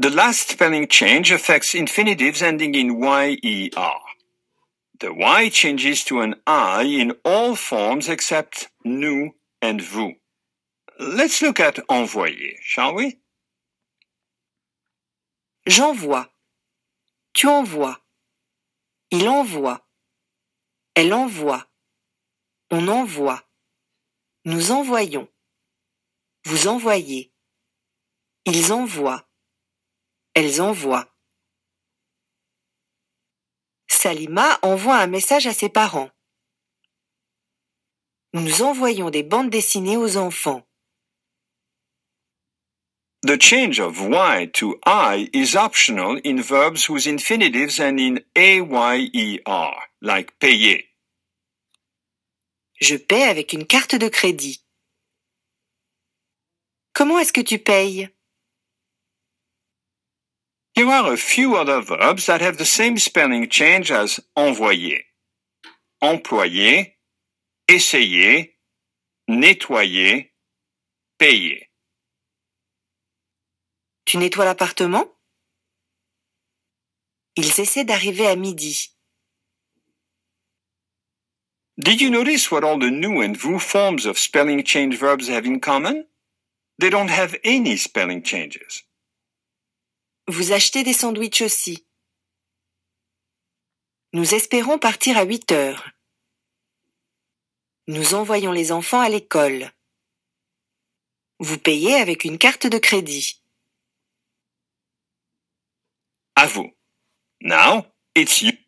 The last spelling change affects infinitives ending in YER. The Y changes to an I in all forms except nous and vous. Let's look at envoyer, shall we? J'envoie. Tu envoies. Il envoie. Elle envoie. On envoie. Nous envoyons. Vous envoyez. Ils envoient. Elles envoient. Salima envoie un message à ses parents. Nous envoyons des bandes dessinées aux enfants. The change of y to I is optional in verbs whose infinitives and in ayer, like payer. Je paie avec une carte de crédit. Comment est-ce que tu payes There are a few other verbs that have the same spelling change as envoyer, employer, essayer, nettoyer, payer. Tu nettoies l'appartement Ils essaient d'arriver à midi. Did you notice what all the new and vous forms of spelling change verbs have in common? They don't have any spelling changes. Vous achetez des sandwichs aussi. Nous espérons partir à 8 heures. Nous envoyons les enfants à l'école. Vous payez avec une carte de crédit. À vous. Now, it's you.